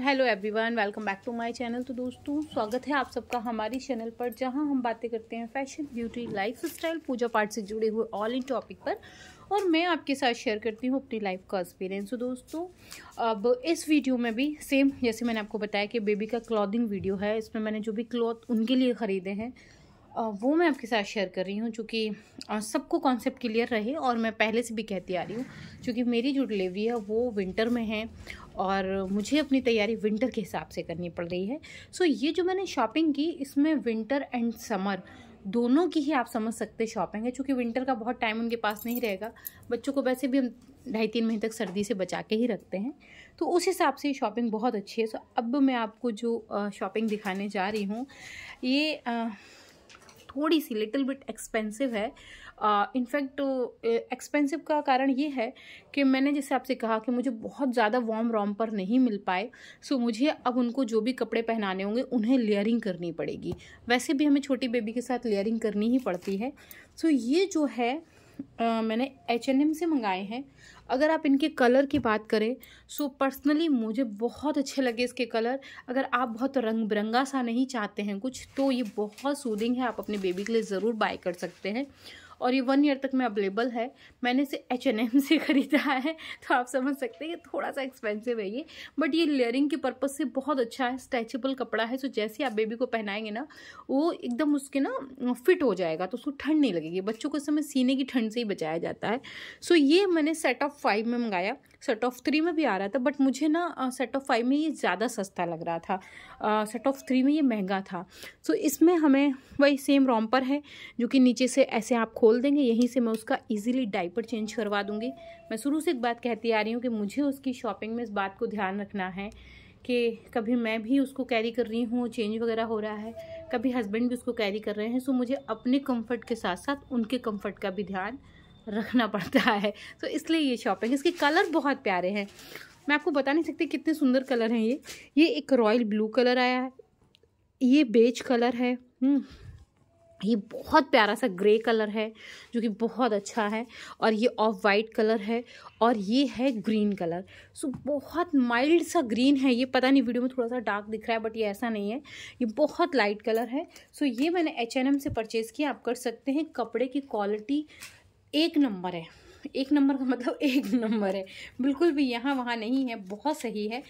Hello everyone welcome back to my channel तो दोस्तों स्वागत है आप सबका हमारी चैनल पर जहां हम बातें करते हैं फैशन ब्यूटी लाइफ स्टाइल पूजा पाठ से जुड़े हुए ऑल इन टॉपिक पर और मैं आपके साथ शेयर करती हूँ अपनी लाइफ का एक्सपीरियंस तो दोस्तों अब इस वीडियो में भी सेम जैसे मैंने आपको बताया कि बेबी का क्लॉथिंग वीडियो है इसमें मैंने जो भी क्लॉथ उनके लिए ख़रीदे हैं वो मैं आपके साथ शेयर कर रही हूँ चूँकि सबको कॉन्सेप्ट क्लियर रहे और मैं पहले से भी कहती आ रही हूँ क्योंकि मेरी जो डिलीवरी है वो विंटर में है और मुझे अपनी तैयारी विंटर के हिसाब से करनी पड़ रही है सो ये जो मैंने शॉपिंग की इसमें विंटर एंड समर दोनों की ही आप समझ सकते शॉपिंग है चूँकि विंटर का बहुत टाइम उनके पास नहीं रहेगा बच्चों को वैसे भी हम ढाई तीन महीने तक सर्दी से बचा के ही रखते हैं तो उस हिसाब से शॉपिंग बहुत अच्छी है सो अब मैं आपको जो शॉपिंग दिखाने जा रही हूँ ये थोड़ी सी लिटिल बिट एक्सपेंसिव है इनफैक्ट एक्सपेंसिव का कारण ये है कि मैंने जैसे आपसे कहा कि मुझे बहुत ज़्यादा रॉम रॉम्पर नहीं मिल पाए सो मुझे अब उनको जो भी कपड़े पहनाने होंगे उन्हें लेयरिंग करनी पड़ेगी वैसे भी हमें छोटी बेबी के साथ लेयरिंग करनी ही पड़ती है सो ये जो है uh, मैंने एच से मंगाए हैं अगर आप इनके कलर की बात करें सो पर्सनली मुझे बहुत अच्छे लगे इसके कलर अगर आप बहुत रंग बिरंगा सा नहीं चाहते हैं कुछ तो ये बहुत सूदिंग है आप अपने बेबी के लिए ज़रूर बाय कर सकते हैं और ये वन ईयर तक में अवेलेबल है मैंने इसे एच एन एम से ख़रीदा है तो आप समझ सकते हैं ये थोड़ा सा एक्सपेंसिव है ये बट ये लेयरिंग के पर्पज़ से बहुत अच्छा है स्ट्रेचेबल कपड़ा है सो जैसे आप बेबी को पहनाएंगे ना वो एकदम उसके ना फिट हो जाएगा तो उसको ठंड नहीं लगेगी बच्चों को इस समय सीने की ठंड से ही बचाया जाता है सो ये मैंने सेट ऑफ फाइव में मंगाया सेट ऑफ थ्री में भी आ रहा था बट मुझे ना सेट ऑफ फाइव में ये ज़्यादा सस्ता लग रहा था सेट ऑफ थ्री में ये महंगा था सो so, इसमें हमें वही सेम रॉम्पर है जो कि नीचे से ऐसे आप खोल देंगे यहीं से मैं उसका इजीली डाइपर चेंज करवा दूँगी मैं शुरू से एक बात कहती आ रही हूँ कि मुझे उसकी शॉपिंग में इस बात को ध्यान रखना है कि कभी मैं भी उसको कैरी कर रही हूँ चेंज वगैरह हो रहा है कभी हस्बैंड भी उसको कैरी कर रहे हैं सो मुझे अपने कम्फ़र्ट के साथ साथ उनके कम्फर्ट का भी ध्यान रखना पड़ता है तो इसलिए ये शॉपिंग इसके कलर बहुत प्यारे हैं मैं आपको बता नहीं सकती कितने सुंदर कलर हैं ये ये एक रॉयल ब्लू कलर आया है ये बेज कलर है हम्म, ये बहुत प्यारा सा ग्रे कलर है जो कि बहुत अच्छा है और ये ऑफ वाइट कलर है और ये है ग्रीन कलर सो बहुत माइल्ड सा ग्रीन है ये पता नहीं वीडियो में थोड़ा सा डार्क दिख रहा है बट ये ऐसा नहीं है ये बहुत लाइट कलर है सो ये मैंने एच एन एम से परचेज़ किया आप कर सकते हैं कपड़े की क्वालिटी एक नंबर है एक नंबर का मतलब एक नंबर है बिल्कुल भी यहाँ वहाँ नहीं है बहुत सही है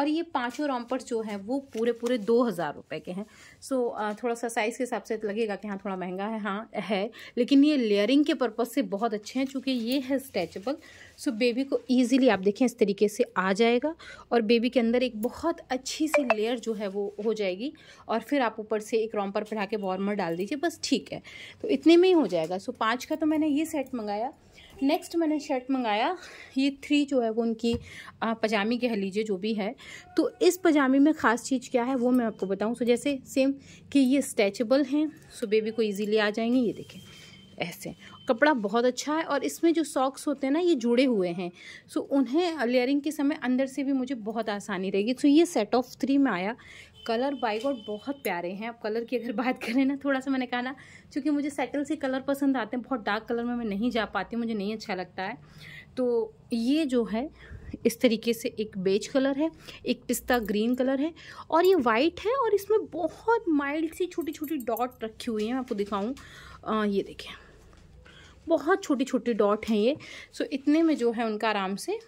और ये पांचों रॉम्पर जो हैं वो पूरे पूरे दो हज़ार रुपये के हैं सो so, थोड़ा सा साइज़ के हिसाब से लगेगा कि हाँ थोड़ा महंगा है हाँ है लेकिन ये लेयरिंग के पर्पज़ से बहुत अच्छे हैं चूँकि ये है स्ट्रेचबल सो so, बेबी को ईजिली आप देखें इस तरीके से आ जाएगा और बेबी के अंदर एक बहुत अच्छी सी लेयर जो है वो हो जाएगी और फिर आप ऊपर से एक रॉम्पर पढ़ा के वार्मर डाल दीजिए बस ठीक है तो इतने में ही हो जाएगा सो so, पाँच का तो मैंने ये सेट मंगाया नेक्स्ट मैंने शर्ट मंगाया ये थ्री जो है वो उनकी पजामी कह लीजिए जो भी है तो इस पजामी में ख़ास चीज़ क्या है वो मैं आपको बताऊँ सो जैसे सेम कि ये स्ट्रेचबल हैं सो बेबी को ईजिली आ जाएंगे ये देखें ऐसे कपड़ा बहुत अच्छा है और इसमें जो सॉक्स होते हैं ना ये जुड़े हुए हैं सो उन्हें लेयरिंग के समय अंदर से भी मुझे बहुत आसानी रहेगी सो ये सेट ऑफ थ्री में आया कलर बाइक गॉड बहुत प्यारे हैं अब कलर की अगर बात करें ना थोड़ा सा मैंने कहा ना क्योंकि मुझे सेटल से कलर पसंद आते हैं बहुत डार्क कलर में मैं नहीं जा पाती मुझे नहीं अच्छा लगता है तो ये जो है इस तरीके से एक बेज कलर है एक पिस्ता ग्रीन कलर है और ये वाइट है और इसमें बहुत माइल्ड सी छोटी छोटी डॉट रखी हुई है मैं आपको दिखाऊँ ये देखें बहुत छोटी छोटी डॉट हैं ये सो इतने में जो है उनका आराम से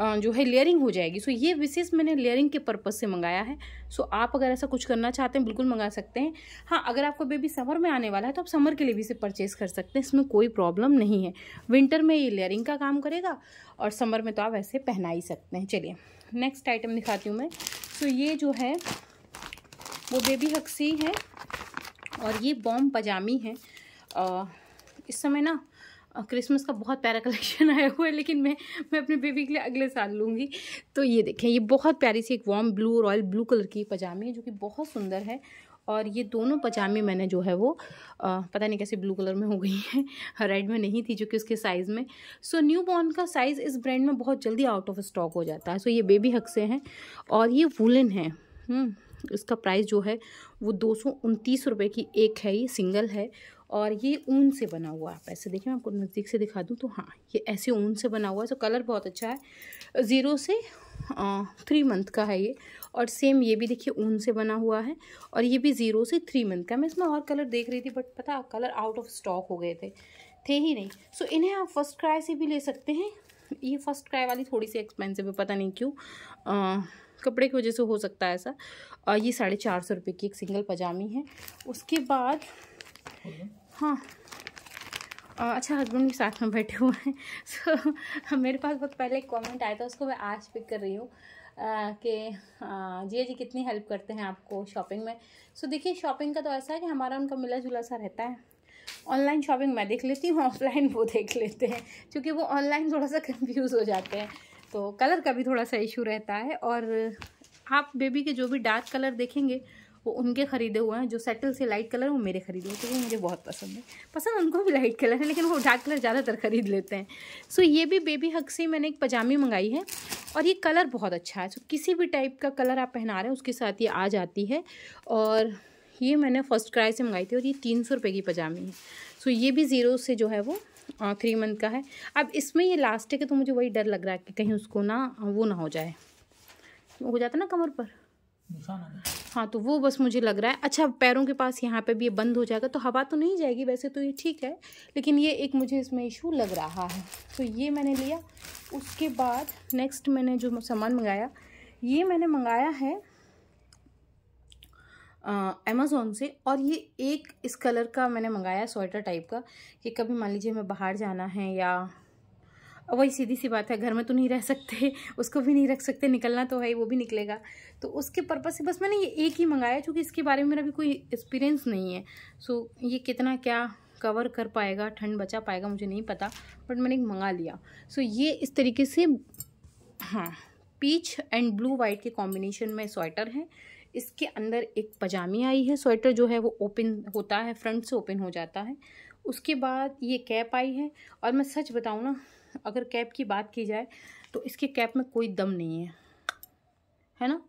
जो है लेयरिंग हो जाएगी सो ये विशेष मैंने लेयरिंग के पर्पज़ से मंगाया है सो आप अगर ऐसा कुछ करना चाहते हैं बिल्कुल मंगा सकते हैं हाँ अगर आपको बेबी समर में आने वाला है तो आप समर के लिए भी इसे परचेज़ कर सकते हैं इसमें कोई प्रॉब्लम नहीं है विंटर में ये लेयरिंग का काम करेगा और समर में तो आप ऐसे पहना ही सकते हैं चलिए नेक्स्ट आइटम दिखाती हूँ मैं सो ये जो है वो बेबी हक्सी है और ये बॉम पजामी है आ, इस समय ना क्रिसमस का बहुत प्यारा कलेक्शन आया हुआ है लेकिन मैं मैं अपने बेबी के लिए अगले साल लूँगी तो ये देखें ये बहुत प्यारी सी एक warm blue royal blue colour की पजामी है जो कि बहुत सुंदर है और ये दोनों पजामे मैंने जो है वो आ, पता नहीं कैसे ब्लू कलर में हो गई है रेड में नहीं थी जो कि उसके साइज़ में सो न्यू बॉर्न का साइज़ इस ब्रांड में बहुत जल्दी आउट ऑफ स्टॉक हो जाता है सो ये बेबी हक से हैं और ये वुलन है हम्म, इसका प्राइस जो है वो दो सौ की एक है ये सिंगल है और ये ऊन से बना हुआ आप ऐसे देखिए मैं आपको नज़दीक से दिखा दूँ तो हाँ ये ऐसे ऊन से बना हुआ है तो कलर बहुत अच्छा है ज़ीरो से थ्री मंथ का है ये और सेम ये भी देखिए ऊन से बना हुआ है और ये भी ज़ीरो से थ्री मंथ का मैं इसमें और कलर देख रही थी बट पता कलर आउट ऑफ स्टॉक हो गए थे थे ही नहीं सो so, इन्हें आप फर्स्ट क्राई से भी ले सकते हैं ये फर्स्ट क्राई वाली थोड़ी सी एक्सपेंसिव है पता नहीं क्यों कपड़े की वजह से हो सकता है ऐसा ये साढ़े चार सौ रुपये की एक सिंगल पजामी है उसके बाद हाँ अच्छा हस्बैंड भी साथ में बैठे हुए हैं सो मेरे पास बहुत पहले एक कॉमेंट आया था उसको मैं आज पिक कर रही हूँ कि जी जी कितनी हेल्प करते हैं आपको शॉपिंग में सो देखिए शॉपिंग का तो ऐसा है कि हमारा उनका मिला जुला सा रहता है ऑनलाइन शॉपिंग मैं देख लेती हूँ ऑफलाइन वो देख लेते हैं क्योंकि वो ऑनलाइन थोड़ा सा कंफ्यूज हो जाते हैं तो कलर का भी थोड़ा सा इशू रहता है और आप बेबी के जो भी डार्क कलर देखेंगे वो उनके ख़रीदे हुए हैं जो सेटल से लाइट कलर वो मेरे ख़रीदे हुए तो वो मुझे बहुत पसंद है पसंद उनको भी लाइट कलर है लेकिन वो डार्क कलर ज़्यादातर ख़रीद लेते हैं सो ये भी बेबी हक से मैंने एक पजामी मंगाई है और ये कलर बहुत अच्छा है सो किसी भी टाइप का कलर आप पहना रहे हैं उसके साथ ये आ जाती है और ये मैंने फर्स्ट क्राई से मंगाई थी और ये तीन सौ रुपये की पजामी है सो ये भी ज़ीरो से जो है वो थ्री मंथ का है अब इसमें ये लास्ट है तो मुझे वही डर लग रहा है कि कहीं उसको ना वो ना हो जाए हो जाता ना कमर पर हाँ तो वो बस मुझे लग रहा है अच्छा पैरों के पास यहाँ पे भी ये बंद हो जाएगा तो हवा तो नहीं जाएगी वैसे तो ये ठीक है लेकिन ये एक मुझे इसमें इशू लग रहा है तो ये मैंने लिया उसके बाद नेक्स्ट मैंने जो सामान मंगाया ये मैंने मंगाया है अमेज़ोन से और ये एक इस कलर का मैंने मंगाया स्वेटर टाइप का कि कभी मान लीजिए मैं बाहर जाना है या अब वही सीधी सी बात है घर में तो नहीं रह सकते उसको भी नहीं रख सकते निकलना तो है वो भी निकलेगा तो उसके पर्पज़ से बस मैंने ये एक ही मंगाया चूँकि इसके बारे में मेरा भी कोई एक्सपीरियंस नहीं है सो ये कितना क्या कवर कर पाएगा ठंड बचा पाएगा मुझे नहीं पता बट मैंने एक मंगा लिया सो ये इस तरीके से हाँ पीच एंड ब्लू वाइट के कॉम्बिनेशन में स्वेटर है इसके अंदर एक पजामी आई है स्वेटर जो है वो ओपन होता है फ्रंट से ओपन हो जाता है उसके बाद ये कैप आई है और मैं सच बताऊँ ना अगर कैप की बात की जाए तो इसके कैप में कोई दम नहीं है है ना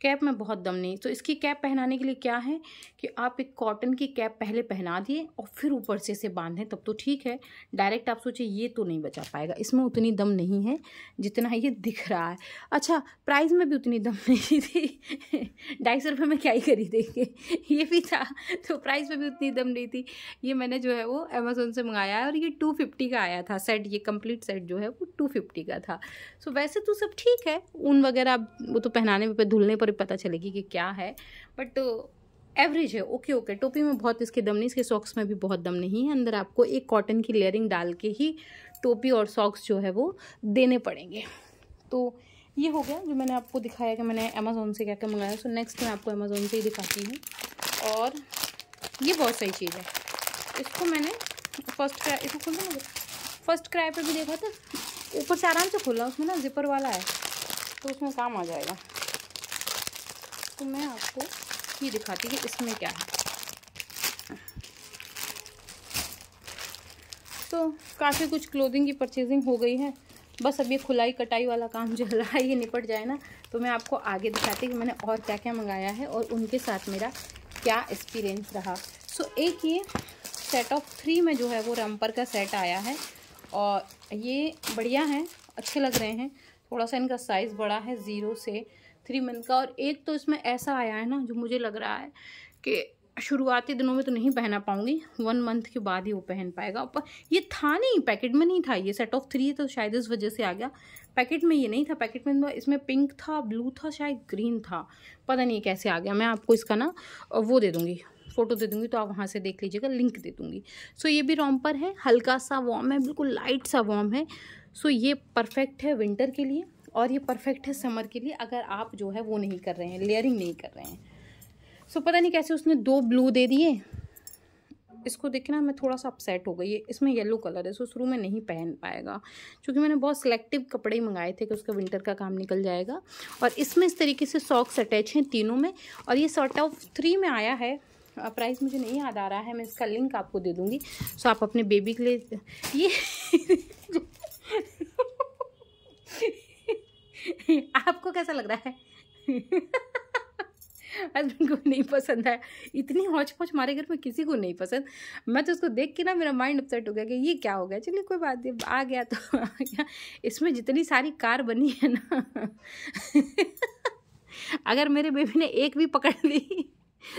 कैप में बहुत दम नहीं तो इसकी कैप पहनाने के लिए क्या है कि आप एक कॉटन की कैप पहले पहना दिए और फिर ऊपर से इसे बांधें तब तो ठीक है डायरेक्ट आप सोचिए ये तो नहीं बचा पाएगा इसमें उतनी दम नहीं है जितना ये दिख रहा है अच्छा प्राइस में भी उतनी दम नहीं थी ढाई सौ रुपये में क्या ही खरीदेंगे ये भी था तो प्राइस में भी उतनी दम नहीं थी ये मैंने जो है वो अमेज़ोन से मंगाया है और ये टू फिफ्टी का आया था सेट ये कम्प्लीट सेट जो है वो टू फिफ्टी का था सो वैसे तो सब ठीक है ऊन वगैरह वो तो पहनाने पर धुलने पर ही पता चलेगी कि क्या है बट एवरेज है ओके ओके टोपी में बहुत इसके दम नहीं इसके सॉक्स में भी बहुत दम नहीं है अंदर आपको एक कॉटन की लेयरिंग डाल के ही टोपी और सॉक्स जो है वो देने पड़ेंगे तो ये हो गया जो मैंने आपको दिखाया कि मैंने अमेज़ोन से क्या क्या मंगाया सो नेक्स्ट मैं आपको अमेज़ोन से ही दिखाती हूँ और ये बहुत सही चीज़ है इसको मैंने फर्स्ट क्राई इसको ना फर्स्ट क्राई पर भी देखा था ऊपर से आराम से खोला उसमें ना जिपर वाला है तो उसमें काम आ जाएगा तो मैं आपको ये दिखाती हूँ इसमें क्या है तो काफ़ी कुछ क्लोथिंग की परचेजिंग हो गई है बस अब ये खुलाई कटाई वाला काम चल रहा है ये निपट जाए ना तो मैं आपको आगे दिखाती कि मैंने और क्या क्या मंगाया है और उनके साथ मेरा क्या एक्सपीरियंस रहा सो so, एक ये सेट ऑफ थ्री में जो है वो रैम्पर का सेट आया है और ये बढ़िया है अच्छे लग रहे हैं थोड़ा सा इनका साइज़ बड़ा है ज़ीरो से थ्री मंथ का और एक तो इसमें ऐसा आया है ना जो मुझे लग रहा है कि शुरुआती दिनों में तो नहीं पहना पाऊंगी वन मंथ के बाद ही वो पहन पाएगा पर ये था नहीं पैकेट में नहीं था ये सेट ऑफ थ्री तो शायद इस वजह से आ गया पैकेट में ये नहीं था पैकेट में इसमें पिंक था ब्लू था शायद ग्रीन था पता नहीं कैसे आ गया मैं आपको इसका ना वो दे दूँगी फ़ोटो दे दूँगी तो आप वहाँ से देख लीजिएगा लिंक दे दूँगी सो ये भी रॉम्पर है हल्का सा वॉम है बिल्कुल लाइट सा वॉम है सो ये परफेक्ट है विंटर के लिए और ये परफेक्ट है समर के लिए अगर आप जो है वो नहीं कर रहे हैं लेयरिंग नहीं कर रहे हैं सो पता नहीं कैसे उसने दो ब्लू दे दिए इसको देखे ना मैं थोड़ा सा अपसेट हो गई है इसमें येलो कलर है सो शुरू में नहीं पहन पाएगा क्योंकि मैंने बहुत सिलेक्टिव कपड़े ही मंगाए थे कि उसका विंटर का काम निकल जाएगा और इसमें इस तरीके से सॉक्स अटैच हैं तीनों में और ये सॉर्ट ऑफ थ्री में आया है प्राइस मुझे नहीं याद आ रहा है मैं इसका लिंक आपको दे दूँगी सो आप अपने बेबी के लिए ये कैसा लग रहा है हस्बैंड को नहीं पसंद है इतनी हौच पौच हमारे घर में किसी को नहीं पसंद मैं तो उसको देख के ना मेरा माइंड अपसेट हो गया कि ये क्या हो गया चलिए कोई बात नहीं आ गया तो आ गया इसमें जितनी सारी कार बनी है ना अगर मेरे बेबी ने एक भी पकड़ ली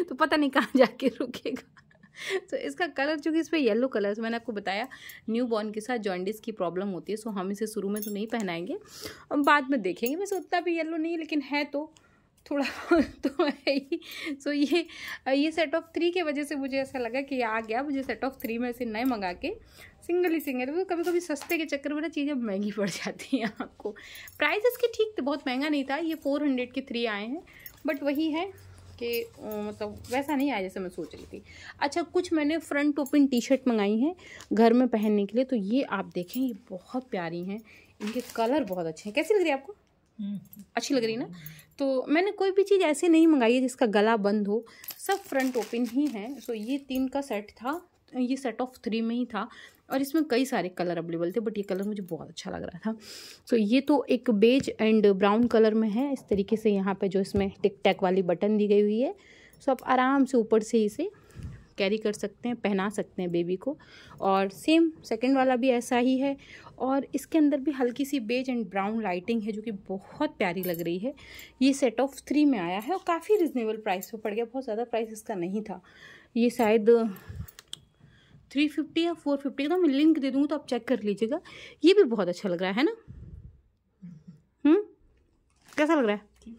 तो पता नहीं कहाँ जाके रुकेगा तो इसका कलर चूँकि इस पर येलो कलर है मैंने आपको बताया न्यू बॉर्न के साथ जॉन्डिस की प्रॉब्लम होती है सो हम इसे शुरू में तो नहीं पहनाएंगे हम बाद में देखेंगे वैसे उतना भी येलो नहीं लेकिन है तो थोड़ा तो है ही सो ये ये सेट ऑफ थ्री के वजह से मुझे ऐसा लगा कि ये आ गया मुझे सेट ऑफ थ्री में से नए मंगा के सिंगल ही सिंगल तो कभी कभी सस्ते के चक्कर में ना चीज़ें महंगी पड़ जाती हैं आपको प्राइस इसके ठीक थे तो बहुत महंगा नहीं था ये फोर हंड्रेड के थ्री आए हैं बट वही है के मतलब वैसा नहीं आया जैसे मैं सोच रही थी अच्छा कुछ मैंने फ्रंट ओपन टी शर्ट मंगाई हैं घर में पहनने के लिए तो ये आप देखें ये बहुत प्यारी हैं इनके कलर बहुत अच्छे हैं कैसी लग रही है आपको हम्म। अच्छी लग रही ना तो मैंने कोई भी चीज़ ऐसे नहीं मंगाई है जिसका गला बंद हो सब फ्रंट ओपन ही है सो ये तीन का सेट था ये सेट ऑफ थ्री में ही था और इसमें कई सारे कलर अवेलेबल थे बट ये कलर मुझे बहुत अच्छा लग रहा था सो so, ये तो एक बेज एंड ब्राउन कलर में है इस तरीके से यहाँ पे जो इसमें टिक टैक वाली बटन दी गई हुई है सो so, आप आराम से ऊपर से इसे कैरी कर सकते हैं पहना सकते हैं बेबी को और सेम सेकंड वाला भी ऐसा ही है और इसके अंदर भी हल्की सी बेज एंड ब्राउन लाइटिंग है जो कि बहुत प्यारी लग रही है ये सेट ऑफ थ्री में आया है और काफ़ी रिजनेबल प्राइस पर पड़ गया बहुत ज़्यादा प्राइस इसका नहीं था ये शायद थ्री फिफ्टी या फोर फिफ्टी का तो मैं लिंक दे दूँगी तो आप चेक कर लीजिएगा ये भी बहुत अच्छा लग रहा है ना हम्म कैसा लग रहा है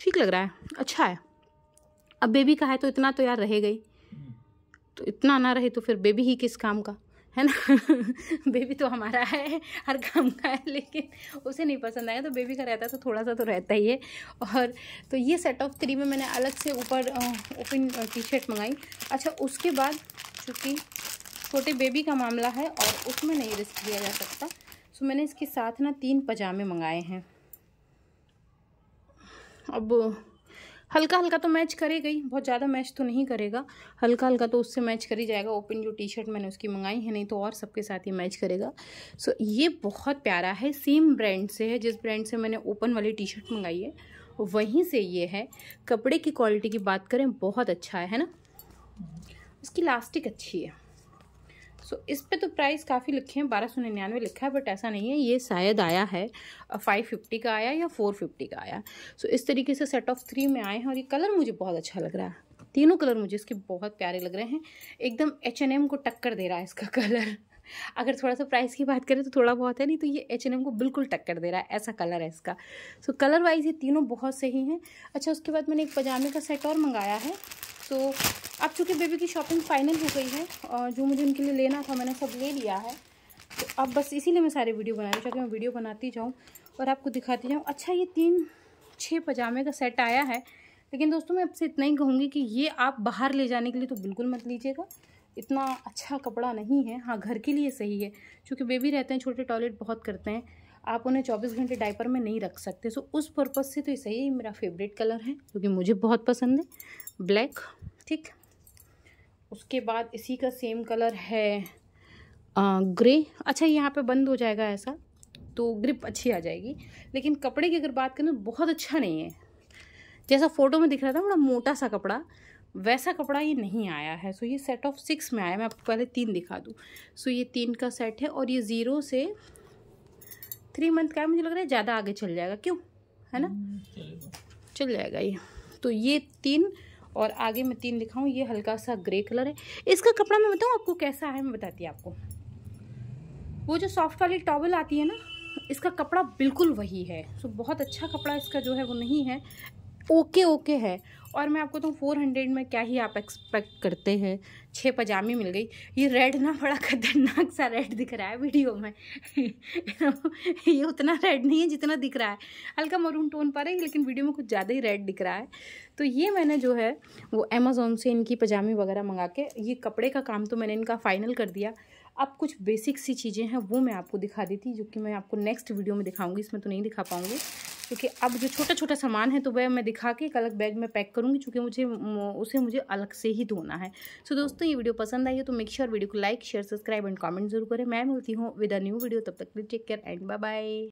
ठीक लग रहा है अच्छा है अब बेबी का है तो इतना तो यार रहेगा ही तो इतना ना रहे तो फिर बेबी ही किस काम का है ना बेबी तो हमारा है हर काम का है लेकिन उसे नहीं पसंद आया तो बेबी का रहता है तो थोड़ा सा तो रहता ही है और तो ये सेट ऑफ थ्री में मैंने अलग से ऊपर ओपन टी शर्ट मंगाई अच्छा उसके बाद क्योंकि छोटे बेबी का मामला है और उसमें नहीं रिस्क लिया जा सकता सो मैंने इसके साथ ना तीन पजामे मंगाए हैं अब हल्का हल्का तो मैच करेगा ही बहुत ज़्यादा मैच तो नहीं करेगा हल्का हल्का तो उससे मैच कर ही जाएगा ओपन जो टी शर्ट मैंने उसकी मंगाई है नहीं तो और सबके साथ ही मैच करेगा सो so, ये बहुत प्यारा है सेम ब्रांड से है जिस ब्रांड से मैंने ओपन वाली टी शर्ट मंगाई है वहीं से ये है कपड़े की क्वालिटी की बात करें बहुत अच्छा है, है ना इसकी लास्टिक अच्छी है सो so, इस पे तो प्राइस काफ़ी लिखे हैं बारह सौ निन्यानवे लिखा है बट ऐसा नहीं है ये शायद आया है फाइव फिफ्टी का आया या फोर फिफ्टी का आया सो so, इस तरीके से सेट ऑफ थ्री में आए हैं और ये कलर मुझे बहुत अच्छा लग रहा है तीनों कलर मुझे इसके बहुत प्यारे लग रहे हैं एकदम एच एन एम को टक्कर दे रहा है इसका कलर अगर थोड़ा सा प्राइस की बात करें तो थोड़ा बहुत है नहीं तो ये एच एन एम को बिल्कुल टक्कर दे रहा है ऐसा कलर है इसका सो कलर वाइज ये तीनों बहुत सही हैं अच्छा उसके बाद मैंने एक पजामे का सेट और मंगाया है सो तो so, अब चूँकि बेबी की शॉपिंग फाइनल हो गई है और जो मुझे उनके लिए लेना था मैंने सब ले लिया है तो अब बस इसीलिए मैं सारे वीडियो बना रही हूँ ताकि मैं वीडियो बनाती जाऊँ और आपको दिखाती जाऊँ अच्छा ये तीन छः पजामे का सेट आया है लेकिन दोस्तों मैं आपसे इतना ही कहूँगी कि ये आप बाहर ले जाने के लिए तो बिल्कुल मत लीजिएगा इतना अच्छा कपड़ा नहीं है हाँ घर के लिए सही है क्योंकि बेबी रहते हैं छोटे टॉयलेट बहुत करते हैं आप उन्हें 24 घंटे डाइपर में नहीं रख सकते सो उस पर्पज़ से तो ये सही है मेरा फेवरेट कलर है क्योंकि मुझे बहुत पसंद है ब्लैक ठीक उसके बाद इसी का सेम कलर है ग्रे अच्छा यहाँ पे बंद हो जाएगा ऐसा तो ग्रिप अच्छी आ जाएगी लेकिन कपड़े की अगर बात करें तो बहुत अच्छा नहीं है जैसा फ़ोटो में दिख रहा था बड़ा मोटा सा कपड़ा वैसा कपड़ा ये नहीं आया है सो ये सेट ऑफ सिक्स में आया मैं आपको पहले तीन दिखा दूँ सो ये तीन का सेट है और ये ज़ीरो से थ्री मंथ का है मुझे लग रहा है ज़्यादा आगे चल जाएगा क्यों है ना हम्म, चल जाएगा ये तो ये तीन और आगे मैं तीन दिखाऊँ ये हल्का सा ग्रे कलर है इसका कपड़ा मैं बताऊँ आपको कैसा है मैं बताती आपको वो जो सॉफ्ट वाली टॉवल आती है ना इसका कपड़ा बिल्कुल वही है सो बहुत अच्छा कपड़ा इसका जो है वो नहीं है ओके ओके है और मैं आपको तो फोर हंड्रेड में क्या ही आप एक्सपेक्ट करते हैं छः पजामी मिल गई ये रेड ना बड़ा खतरनाक सा रेड दिख रहा है वीडियो में ये उतना रेड नहीं है जितना दिख रहा है हल्का मरून टोन पर है लेकिन वीडियो में कुछ ज़्यादा ही रेड दिख रहा है तो ये मैंने जो है वो अमेज़ोन से इनकी पजामी वगैरह मंगा के ये कपड़े का काम तो मैंने इनका फाइनल कर दिया अब कुछ बेसिक सी चीज़ें हैं वो मैं आपको दिखा दी थी जो कि मैं आपको नेक्स्ट वीडियो में दिखाऊंगी इसमें तो नहीं दिखा पाऊँगी क्योंकि अब जो छोटा छोटा सामान है तो वह मैं दिखा के एक अलग बैग में पैक करूँगी चूँकि मुझे उसे मुझे अलग से ही धोना है सो दोस्तों ये वीडियो पसंद आई है तो मेक श्योर वीडियो को like share subscribe and comment जरूर करें मैं मिलती हूँ विद अ न्यू वीडियो तब तक take care and bye bye